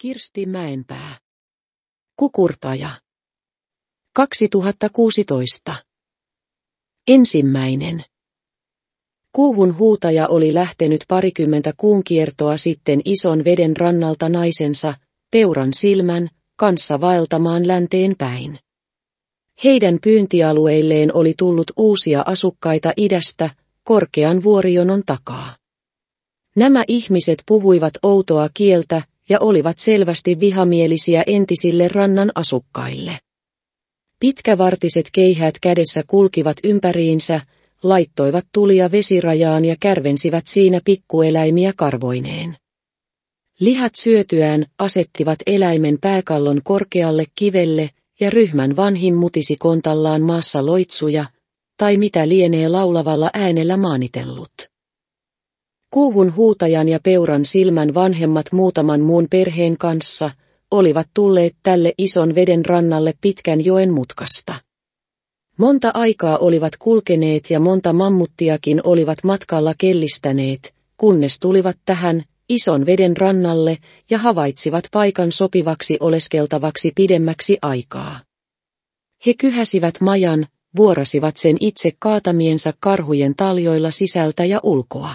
Kirsti Mäenpää. Kukurtaja. 2016. Ensimmäinen. Kuuhun huutaja oli lähtenyt parikymmentä kuun kiertoa sitten ison veden rannalta naisensa, peuran silmän, kanssa vaeltamaan länteen päin. Heidän pyyntialueilleen oli tullut uusia asukkaita idästä, korkean vuorijonon takaa. Nämä ihmiset puhuivat outoa kieltä, ja olivat selvästi vihamielisiä entisille rannan asukkaille. Pitkävartiset keihäät kädessä kulkivat ympäriinsä, laittoivat tulia vesirajaan ja kärvensivät siinä pikkueläimiä karvoineen. Lihat syötyään asettivat eläimen pääkallon korkealle kivelle ja ryhmän vanhin mutisi kontallaan maassa loitsuja, tai mitä lienee laulavalla äänellä maanitellut. Kuuhun huutajan ja peuran silmän vanhemmat muutaman muun perheen kanssa olivat tulleet tälle ison veden rannalle pitkän joen mutkasta. Monta aikaa olivat kulkeneet ja monta mammuttiakin olivat matkalla kellistäneet, kunnes tulivat tähän, ison veden rannalle, ja havaitsivat paikan sopivaksi oleskeltavaksi pidemmäksi aikaa. He kyhäsivät majan, vuorasivat sen itse kaatamiensa karhujen taljoilla sisältä ja ulkoa.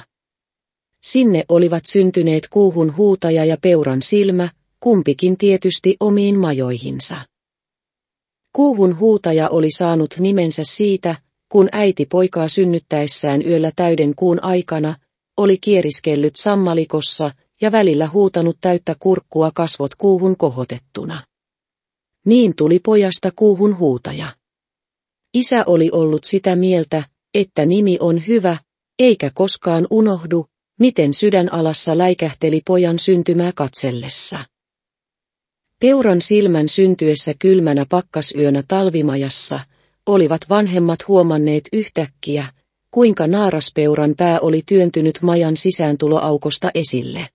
Sinne olivat syntyneet kuuhun huutaja ja peuran silmä, kumpikin tietysti omiin majoihinsa. Kuuhun huutaja oli saanut nimensä siitä, kun äiti poikaa synnyttäessään yöllä täyden kuun aikana, oli kieriskellyt sammalikossa ja välillä huutanut täyttä kurkkua kasvot kuuhun kohotettuna. Niin tuli pojasta kuuhun huutaja. Isä oli ollut sitä mieltä, että nimi on hyvä, eikä koskaan unohdu, Miten sydän alassa läikähteli pojan syntymää katsellessa. Peuran silmän syntyessä kylmänä pakkasyönä talvimajassa, olivat vanhemmat huomanneet yhtäkkiä, kuinka naaraspeuran pää oli työntynyt majan sisääntuloaukosta esille.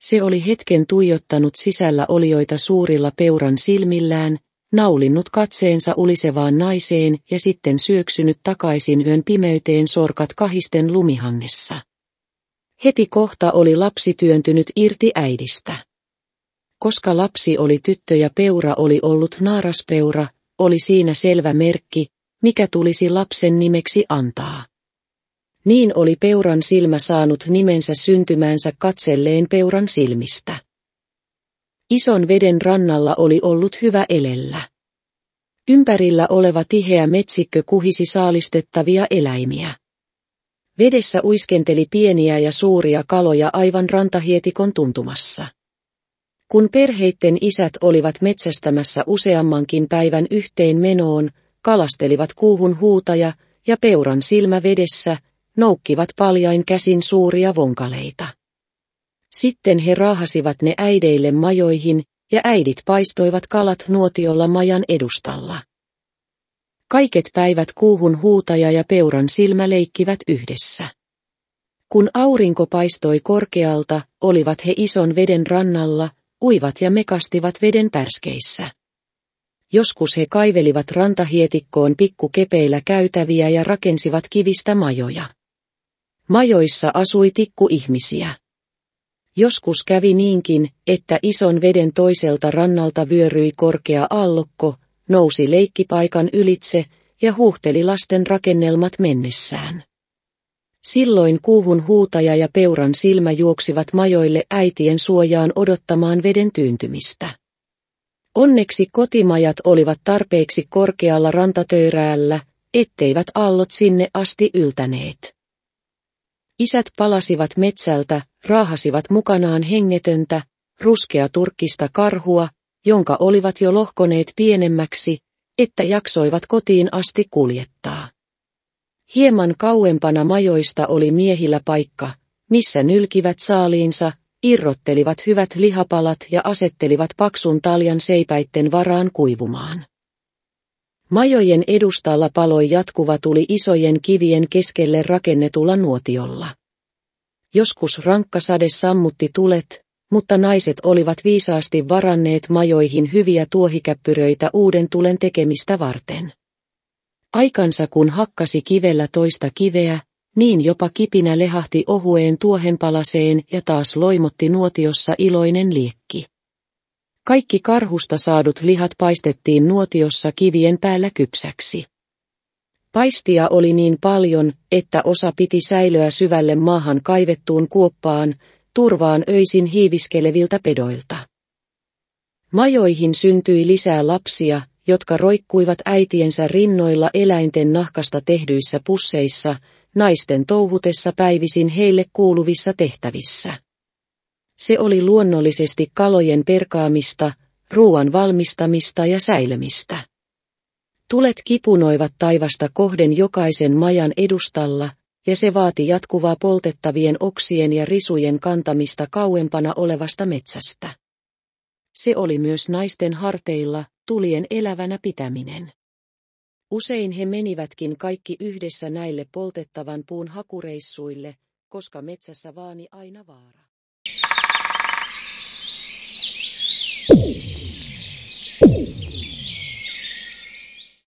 Se oli hetken tuijottanut sisällä olijoita suurilla peuran silmillään, naulinnut katseensa ulisevaan naiseen ja sitten syöksynyt takaisin yön pimeyteen sorkat kahisten lumihangessa. Heti kohta oli lapsi työntynyt irti äidistä. Koska lapsi oli tyttö ja peura oli ollut naaraspeura, oli siinä selvä merkki, mikä tulisi lapsen nimeksi antaa. Niin oli peuran silmä saanut nimensä syntymänsä katselleen peuran silmistä. Ison veden rannalla oli ollut hyvä elellä. Ympärillä oleva tiheä metsikkö kuhisi saalistettavia eläimiä. Vedessä uiskenteli pieniä ja suuria kaloja aivan rantahietikon tuntumassa. Kun perheitten isät olivat metsästämässä useammankin päivän yhteen menoon, kalastelivat kuuhun huutaja ja peuran silmä vedessä, noukkivat paljain käsin suuria vonkaleita. Sitten he raahasivat ne äideille majoihin, ja äidit paistoivat kalat nuotiolla majan edustalla. Kaiket päivät kuuhun huutaja ja peuran silmä leikkivät yhdessä. Kun aurinko paistoi korkealta, olivat he ison veden rannalla, uivat ja mekastivat veden pärskeissä. Joskus he kaivelivat rantahietikkoon pikkukepeillä käytäviä ja rakensivat kivistä majoja. Majoissa asui ihmisiä. Joskus kävi niinkin, että ison veden toiselta rannalta vyöryi korkea aallokko, nousi leikkipaikan ylitse ja huuhteli lasten rakennelmat mennessään. Silloin kuuhun huutaja ja peuran silmä juoksivat majoille äitien suojaan odottamaan veden tyyntymistä. Onneksi kotimajat olivat tarpeeksi korkealla rantatöyräällä, etteivät aallot sinne asti yltäneet. Isät palasivat metsältä, raahasivat mukanaan hengetöntä, ruskea turkista karhua, jonka olivat jo lohkoneet pienemmäksi, että jaksoivat kotiin asti kuljettaa. Hieman kauempana majoista oli miehillä paikka, missä nylkivät saaliinsa, irrottelivat hyvät lihapalat ja asettelivat paksun taljan seipäitten varaan kuivumaan. Majojen edustalla paloi jatkuva tuli isojen kivien keskelle rakennetulla nuotiolla. Joskus rankkasade sammutti tulet, mutta naiset olivat viisaasti varanneet majoihin hyviä tuohikäppyröitä uuden tulen tekemistä varten. Aikansa kun hakkasi kivellä toista kiveä, niin jopa kipinä lehahti ohueen tuohenpalaseen ja taas loimotti nuotiossa iloinen liekki. Kaikki karhusta saadut lihat paistettiin nuotiossa kivien päällä kypsäksi. Paistia oli niin paljon, että osa piti säilöä syvälle maahan kaivettuun kuoppaan, turvaan öisin hiiviskeleviltä pedoilta. Majoihin syntyi lisää lapsia, jotka roikkuivat äitiensä rinnoilla eläinten nahkasta tehdyissä pusseissa, naisten touhutessa päivisin heille kuuluvissa tehtävissä. Se oli luonnollisesti kalojen perkaamista, ruoan valmistamista ja säilemistä. Tulet kipunoivat taivasta kohden jokaisen majan edustalla, ja se vaati jatkuvaa poltettavien oksien ja risujen kantamista kauempana olevasta metsästä. Se oli myös naisten harteilla, tulien elävänä pitäminen. Usein he menivätkin kaikki yhdessä näille poltettavan puun hakureissuille, koska metsässä vaani aina vaara. Thank you.